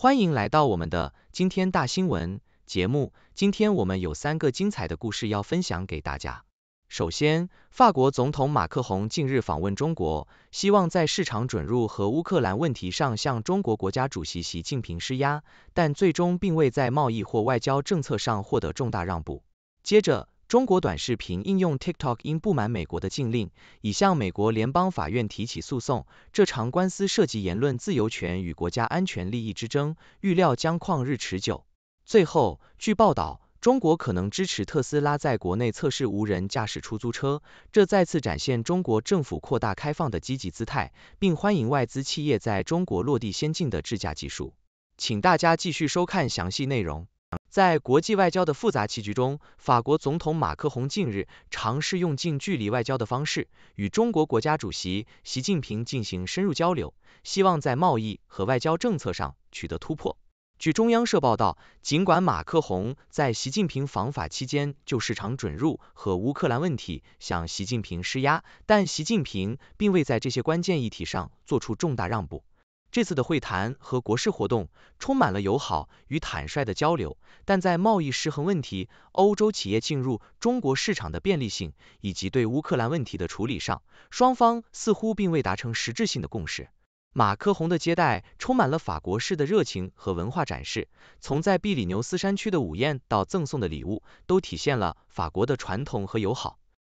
欢迎来到我们的今天大新闻节目。今天我们有三个精彩的故事要分享给大家。首先，法国总统马克龙近日访问中国，希望在市场准入和乌克兰问题上向中国国家主席习近平施压，但最终并未在贸易或外交政策上获得重大让步。接着，中国短视频应用 TikTok 因不满美国的禁令，已向美国联邦法院提起诉讼。这场官司涉及言论自由权与国家安全利益之争，预料将旷日持久。最后，据报道，中国可能支持特斯拉在国内测试无人驾驶出租车，这再次展现中国政府扩大开放的积极姿态，并欢迎外资企业在中国落地先进的智驾技术。请大家继续收看详细内容。在国际外交的复杂棋局中，法国总统马克龙近日尝试用近距离外交的方式与中国国家主席习近平进行深入交流，希望在贸易和外交政策上取得突破。据中央社报道，尽管马克龙在习近平访法期间就市场准入和乌克兰问题向习近平施压，但习近平并未在这些关键议题上做出重大让步。这次的会谈和国事活动充满了友好与坦率的交流，但在贸易失衡问题、欧洲企业进入中国市场的便利性以及对乌克兰问题的处理上，双方似乎并未达成实质性的共识。马克宏的接待充满了法国式的热情和文化展示，从在比利牛斯山区的午宴到赠送的礼物，都体现了法国的传统和友好。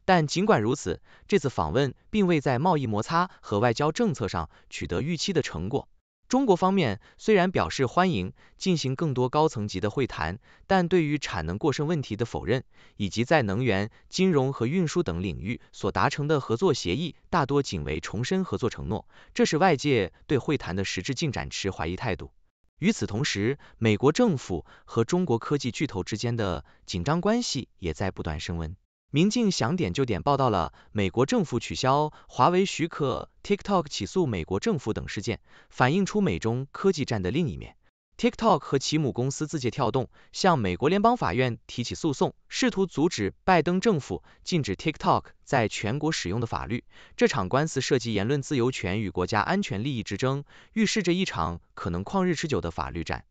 但尽管如此，这次访问并未在贸易摩擦和外交政策上取得预期的成果。中国方面虽然表示欢迎进行更多高层级的会谈，但对于产能过剩问题的否认，以及在能源、金融和运输等领域所达成的合作协议，大多仅为重申合作承诺，这使外界对会谈的实质进展持怀疑态度。与此同时，美国政府和中国科技巨头之间的紧张关系也在不断升温。明镜想点就点报道了美国政府取消华为许可、TikTok 起诉美国政府等事件，反映出美中科技战的另一面。TikTok 和其母公司字节跳动向美国联邦法院提起诉讼，试图阻止拜登政府禁止 TikTok 在全国使用的法律。这场官司涉及言论自由权与国家安全利益之争，预示着一场可能旷日持久的法律战。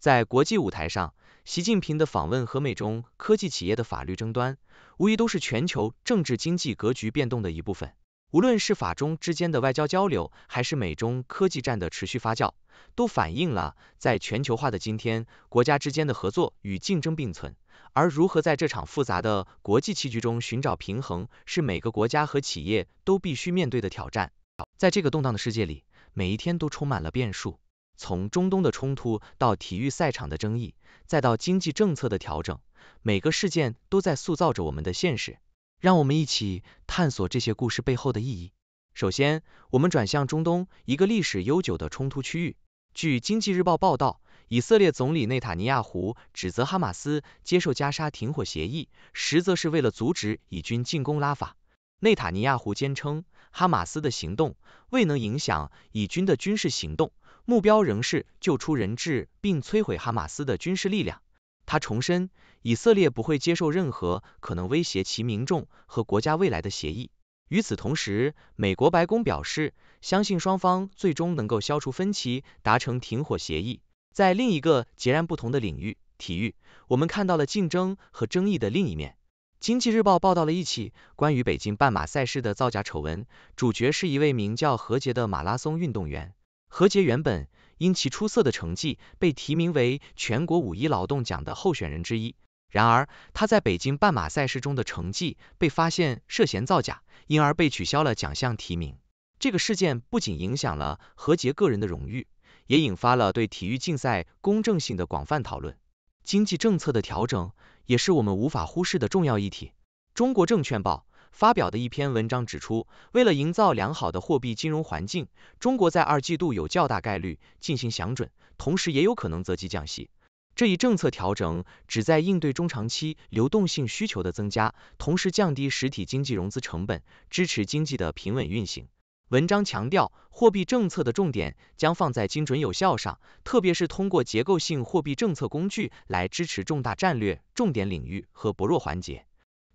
在国际舞台上，习近平的访问和美中科技企业的法律争端，无疑都是全球政治经济格局变动的一部分。无论是法中之间的外交交流，还是美中科技战的持续发酵，都反映了在全球化的今天，国家之间的合作与竞争并存。而如何在这场复杂的国际棋局中寻找平衡，是每个国家和企业都必须面对的挑战。在这个动荡的世界里，每一天都充满了变数。从中东的冲突到体育赛场的争议，再到经济政策的调整，每个事件都在塑造着我们的现实。让我们一起探索这些故事背后的意义。首先，我们转向中东一个历史悠久的冲突区域。据《经济日报》报道，以色列总理内塔尼亚胡指责哈马斯接受加沙停火协议，实则是为了阻止以军进攻拉法。内塔尼亚胡坚称，哈马斯的行动未能影响以军的军事行动。目标仍是救出人质并摧毁哈马斯的军事力量。他重申，以色列不会接受任何可能威胁其民众和国家未来的协议。与此同时，美国白宫表示，相信双方最终能够消除分歧，达成停火协议。在另一个截然不同的领域——体育，我们看到了竞争和争议的另一面。经济日报报道了一起关于北京半马赛事的造假丑闻，主角是一位名叫何杰的马拉松运动员。何杰原本因其出色的成绩被提名为全国五一劳动奖的候选人之一，然而他在北京半马赛事中的成绩被发现涉嫌造假，因而被取消了奖项提名。这个事件不仅影响了何杰个人的荣誉，也引发了对体育竞赛公正性的广泛讨论。经济政策的调整也是我们无法忽视的重要议题。中国证券报。发表的一篇文章指出，为了营造良好的货币金融环境，中国在二季度有较大概率进行降准，同时也有可能择机降息。这一政策调整旨在应对中长期流动性需求的增加，同时降低实体经济融资成本，支持经济的平稳运行。文章强调，货币政策的重点将放在精准有效上，特别是通过结构性货币政策工具来支持重大战略、重点领域和薄弱环节。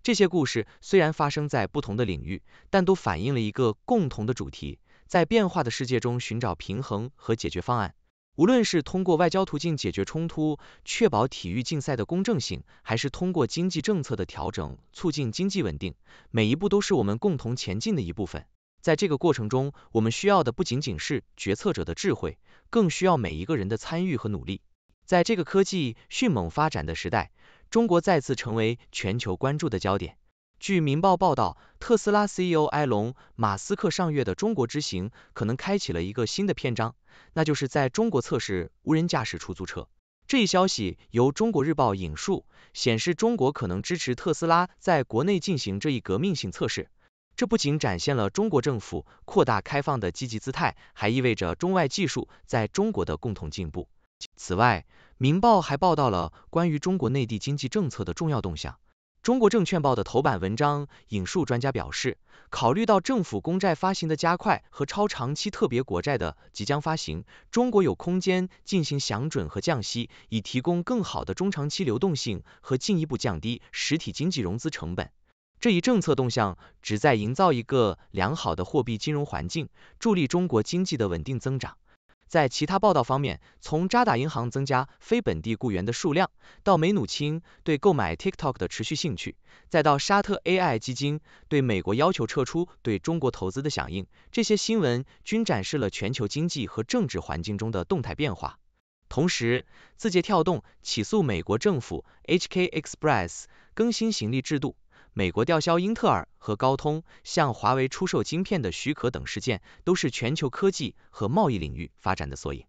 这些故事虽然发生在不同的领域，但都反映了一个共同的主题：在变化的世界中寻找平衡和解决方案。无论是通过外交途径解决冲突、确保体育竞赛的公正性，还是通过经济政策的调整促进经济稳定，每一步都是我们共同前进的一部分。在这个过程中，我们需要的不仅仅是决策者的智慧，更需要每一个人的参与和努力。在这个科技迅猛发展的时代，中国再次成为全球关注的焦点。据《明报》报道，特斯拉 CEO 埃隆·马斯克上月的中国之行，可能开启了一个新的篇章，那就是在中国测试无人驾驶出租车。这一消息由中国日报引述，显示中国可能支持特斯拉在国内进行这一革命性测试。这不仅展现了中国政府扩大开放的积极姿态，还意味着中外技术在中国的共同进步。此外，《明报》还报道了关于中国内地经济政策的重要动向。《中国证券报》的头版文章引述专家表示，考虑到政府公债发行的加快和超长期特别国债的即将发行，中国有空间进行降准和降息，以提供更好的中长期流动性和进一步降低实体经济融资成本。这一政策动向旨在营造一个良好的货币金融环境，助力中国经济的稳定增长。在其他报道方面，从渣打银行增加非本地雇员的数量，到梅努钦对购买 TikTok 的持续兴趣，再到沙特 AI 基金对美国要求撤出对中国投资的响应，这些新闻均展示了全球经济和政治环境中的动态变化。同时，字节跳动起诉美国政府，HK Express 更新行李制度。美国吊销英特尔和高通向华为出售晶片的许可等事件，都是全球科技和贸易领域发展的缩影。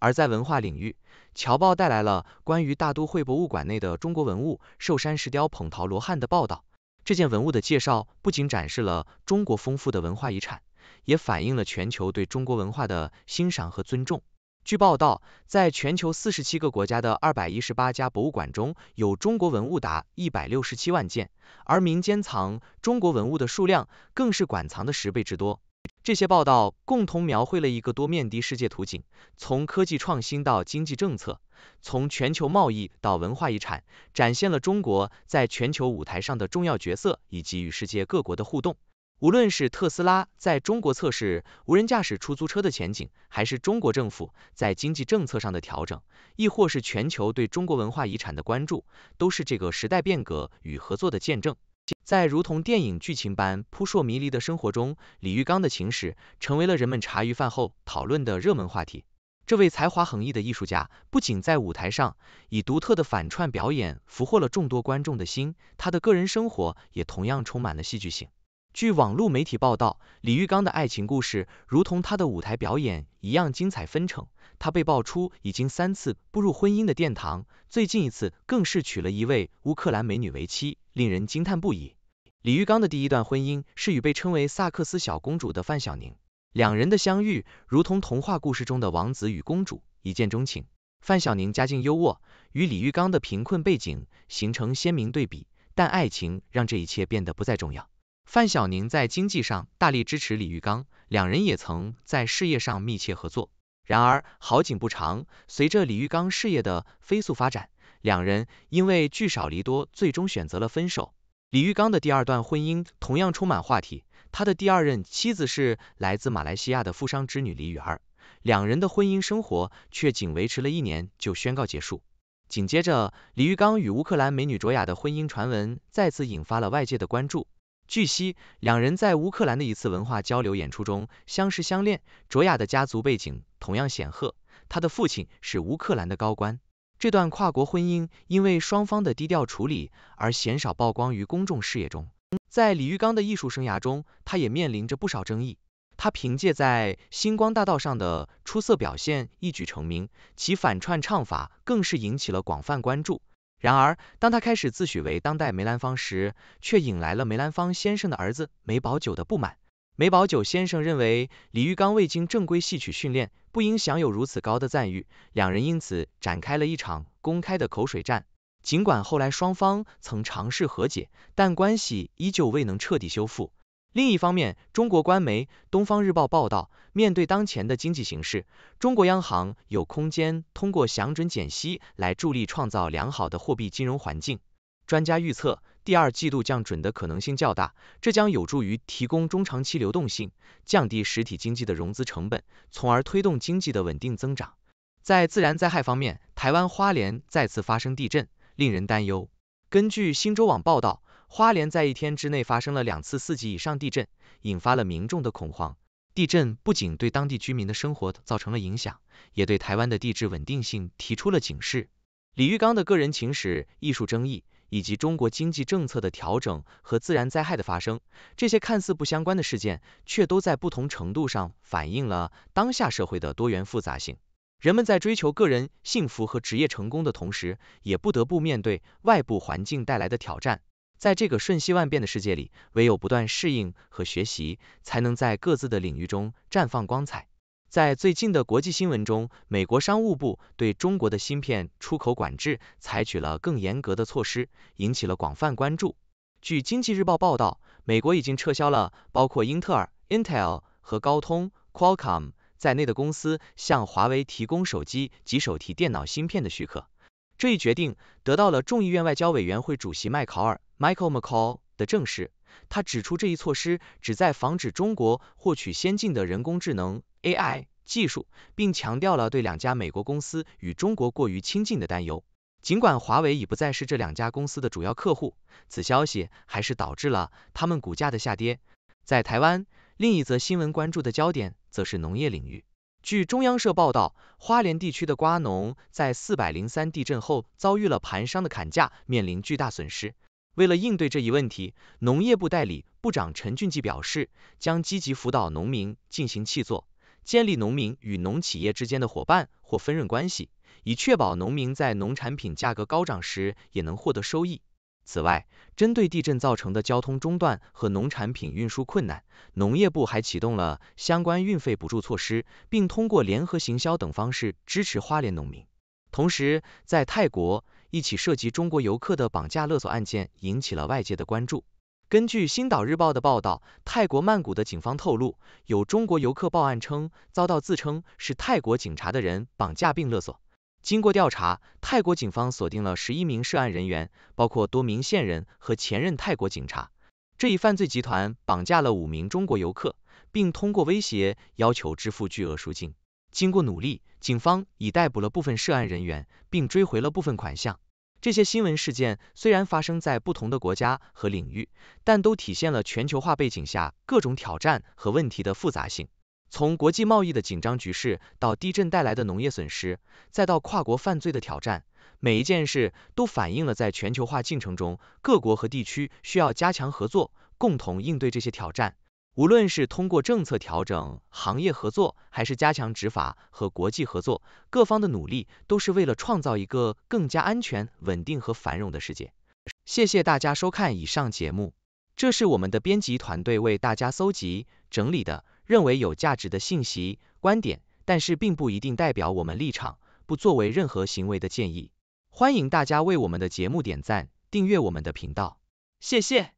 而在文化领域，侨报带来了关于大都会博物馆内的中国文物寿山石雕捧陶罗汉的报道。这件文物的介绍不仅展示了中国丰富的文化遗产，也反映了全球对中国文化的欣赏和尊重。据报道，在全球四十七个国家的二百一十八家博物馆中，有中国文物达一百六十七万件，而民间藏中国文物的数量更是馆藏的十倍之多。这些报道共同描绘了一个多面的世界图景，从科技创新到经济政策，从全球贸易到文化遗产，展现了中国在全球舞台上的重要角色以及与世界各国的互动。无论是特斯拉在中国测试无人驾驶出租车的前景，还是中国政府在经济政策上的调整，亦或是全球对中国文化遗产的关注，都是这个时代变革与合作的见证。在如同电影剧情般扑朔迷离的生活中，李玉刚的情史成为了人们茶余饭后讨论的热门话题。这位才华横溢的艺术家不仅在舞台上以独特的反串表演俘获了众多观众的心，他的个人生活也同样充满了戏剧性。据网络媒体报道，李玉刚的爱情故事如同他的舞台表演一样精彩纷呈。他被爆出已经三次步入婚姻的殿堂，最近一次更是娶了一位乌克兰美女为妻，令人惊叹不已。李玉刚的第一段婚姻是与被称为“萨克斯小公主”的范晓宁，两人的相遇如同童话故事中的王子与公主，一见钟情。范晓宁家境优渥，与李玉刚的贫困背景形成鲜明对比，但爱情让这一切变得不再重要。范晓宁在经济上大力支持李玉刚，两人也曾在事业上密切合作。然而好景不长，随着李玉刚事业的飞速发展，两人因为聚少离多，最终选择了分手。李玉刚的第二段婚姻同样充满话题，他的第二任妻子是来自马来西亚的富商之女李雨儿，两人的婚姻生活却仅维持了一年就宣告结束。紧接着，李玉刚与乌克兰美女卓雅的婚姻传闻再次引发了外界的关注。据悉，两人在乌克兰的一次文化交流演出中相识相恋。卓雅的家族背景同样显赫，她的父亲是乌克兰的高官。这段跨国婚姻因为双方的低调处理而鲜少曝光于公众视野中。在李玉刚的艺术生涯中，他也面临着不少争议。他凭借在星光大道上的出色表现一举成名，其反串唱法更是引起了广泛关注。然而，当他开始自诩为当代梅兰芳时，却引来了梅兰芳先生的儿子梅葆玖的不满。梅葆玖先生认为李玉刚未经正规戏曲训练，不应享有如此高的赞誉。两人因此展开了一场公开的口水战。尽管后来双方曾尝试和解，但关系依旧未能彻底修复。另一方面，中国官媒《东方日报》报道，面对当前的经济形势，中国央行有空间通过降准减息来助力创造良好的货币金融环境。专家预测，第二季度降准的可能性较大，这将有助于提供中长期流动性，降低实体经济的融资成本，从而推动经济的稳定增长。在自然灾害方面，台湾花莲再次发生地震，令人担忧。根据新洲网报道。花莲在一天之内发生了两次四级以上地震，引发了民众的恐慌。地震不仅对当地居民的生活造成了影响，也对台湾的地质稳定性提出了警示。李玉刚的个人情史、艺术争议，以及中国经济政策的调整和自然灾害的发生，这些看似不相关的事件，却都在不同程度上反映了当下社会的多元复杂性。人们在追求个人幸福和职业成功的同时，也不得不面对外部环境带来的挑战。在这个瞬息万变的世界里，唯有不断适应和学习，才能在各自的领域中绽放光彩。在最近的国际新闻中，美国商务部对中国的芯片出口管制采取了更严格的措施，引起了广泛关注。据《经济日报》报道，美国已经撤销了包括英特尔 （Intel） 和高通 （Qualcomm） 在内的公司向华为提供手机及手提电脑芯片的许可。这一决定得到了众议院外交委员会主席麦考尔。Michael McCall 的证实，他指出这一措施旨在防止中国获取先进的人工智能 AI 技术，并强调了对两家美国公司与中国过于亲近的担忧。尽管华为已不再是这两家公司的主要客户，此消息还是导致了他们股价的下跌。在台湾，另一则新闻关注的焦点则是农业领域。据中央社报道，花莲地区的瓜农在四百零三地震后遭遇了盘商的砍价，面临巨大损失。为了应对这一问题，农业部代理部长陈俊济表示，将积极辅导农民进行弃作，建立农民与农企业之间的伙伴或分润关系，以确保农民在农产品价格高涨时也能获得收益。此外，针对地震造成的交通中断和农产品运输困难，农业部还启动了相关运费补助措施，并通过联合行销等方式支持花莲农民。同时，在泰国。一起涉及中国游客的绑架勒索案件引起了外界的关注。根据《星岛日报》的报道，泰国曼谷的警方透露，有中国游客报案称遭到自称是泰国警察的人绑架并勒索。经过调查，泰国警方锁定了十一名涉案人员，包括多名线人和前任泰国警察。这一犯罪集团绑架了五名中国游客，并通过威胁要求支付巨额赎金。经过努力，警方已逮捕了部分涉案人员，并追回了部分款项。这些新闻事件虽然发生在不同的国家和领域，但都体现了全球化背景下各种挑战和问题的复杂性。从国际贸易的紧张局势，到地震带来的农业损失，再到跨国犯罪的挑战，每一件事都反映了在全球化进程中，各国和地区需要加强合作，共同应对这些挑战。无论是通过政策调整、行业合作，还是加强执法和国际合作，各方的努力都是为了创造一个更加安全、稳定和繁荣的世界。谢谢大家收看以上节目，这是我们的编辑团队为大家搜集整理的，认为有价值的信息、观点，但是并不一定代表我们立场，不作为任何行为的建议。欢迎大家为我们的节目点赞、订阅我们的频道，谢谢。